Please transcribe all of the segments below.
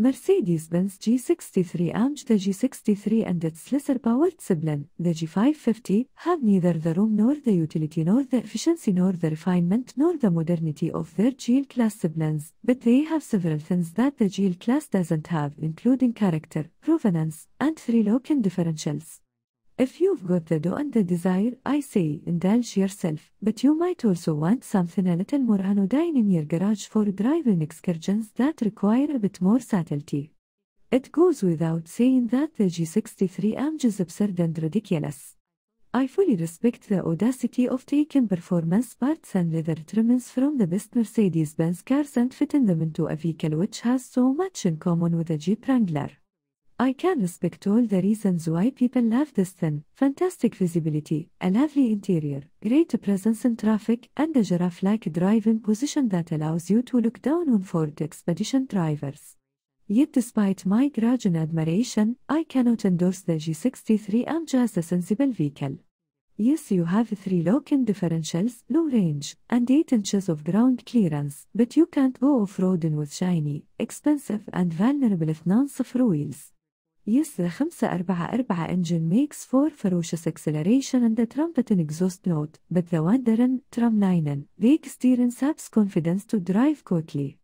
Mercedes-Benz G63 AMG The G63 and its lesser-powered sibling, the G550, have neither the room nor the utility nor the efficiency nor the refinement nor the modernity of their GL-class siblings, but they have several things that the GL-class doesn't have including character, provenance, and three-locking differentials. If you've got the do and the desire, I say, indulge yourself, but you might also want something a little more anodyne in your garage for driving excursions that require a bit more subtlety. It goes without saying that the G63 am is absurd and ridiculous. I fully respect the audacity of taking performance parts and leather trimmings from the best Mercedes-Benz cars and fitting them into a vehicle which has so much in common with a Jeep Wrangler. I can respect all the reasons why people love this thing. Fantastic visibility, a lovely interior, great presence in traffic, and a giraffe-like driving position that allows you to look down on Ford Expedition drivers. Yet despite my grudge and admiration, I cannot endorse the G63 AMG as a sensible vehicle. Yes, you have three lock-in differentials, low range, and 8 inches of ground clearance, but you can't go off-roading with shiny, expensive, and vulnerable if non-soft wheels. يس 544 engine makes 4 ferocious acceleration and the trumpet in exhaust note, but the wanderen, tramlinen, rake steering saps confidence to drive quickly.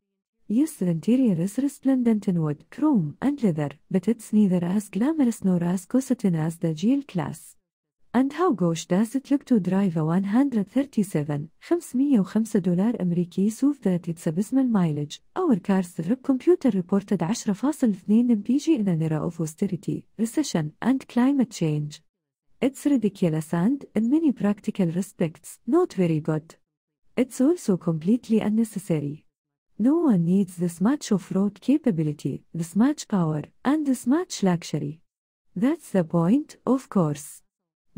Yes, the interior is resplendent in wood, chrome, and leather, but it's neither as glamorous nor as corseting as the Gel class. And how gosh does it look to drive a 137 505 دولار أمريكي So that it's a abysmal mileage? Our car's trip computer reported 10.2 mpg in an era of austerity, recession, and climate change. It's ridiculous and, in many practical respects, not very good. It's also completely unnecessary. No one needs this much of road capability, this much power, and this much luxury. That's the point, of course.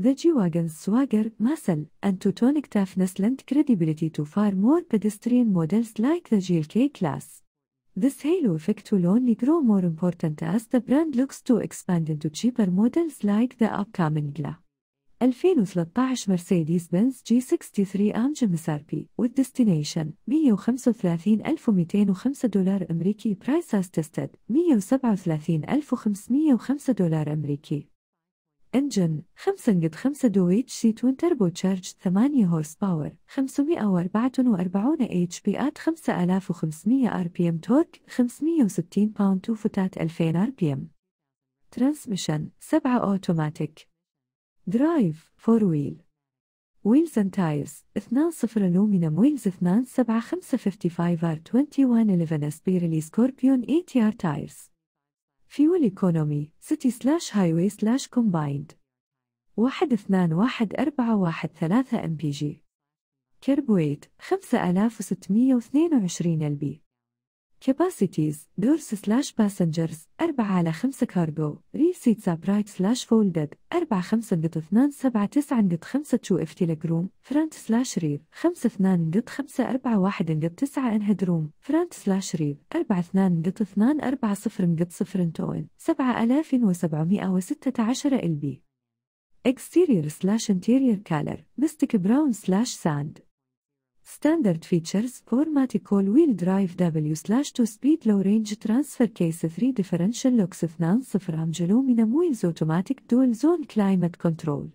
The G-Wagon's swagger, muscle, and Teutonic toughness lent credibility to far more pedestrian models like the GLK class. This halo effect will only grow more important as the brand looks to expand into cheaper models like the upcoming GLA. 2013 Mercedes-Benz g 63 AMG أمج with destination 135205 دولار أمريكي برايس أستستد 137505 دولار أمريكي انجن 5 قد 5 دويتش سي تون تربو تشارج 8 هورس باور 544 اتش بي ات 5500 ار بي ام تورك 560 باوند تو فتات 2000 ار بي ام ترانسميشن 7 اوتوماتيك درايف 4 ويل ويلز اند تايرز 2.0 الومنيوم ويلز 55 ار 21 11 اس بي ريلي سكوربيون اي تي ار تايرز Fuel Economy City slash Highway slash Combined واحد اثنان واحد أربعة واحد ثلاثة أم بي جي خمسة آلاف وستمية واثنين وعشرين البي Capacities doors slash passengers 4 على 5 cargo Receipts upright slash folded 4 5 ضد 2 7 9 ضد 5 2 f telegram front slash rear 5 2 ضد 5 4 1 ضد 9 in headroom front slash rear 4 2 ضد 2 4 0 ضد 0 toin 7716 LB Exterior slash interior color Mystic brown slash sand Standard features four-matic all-wheel drive W/2-speed low-range transfer case 3 differential locks 2 0 aluminum wheels automatic dual zone climate control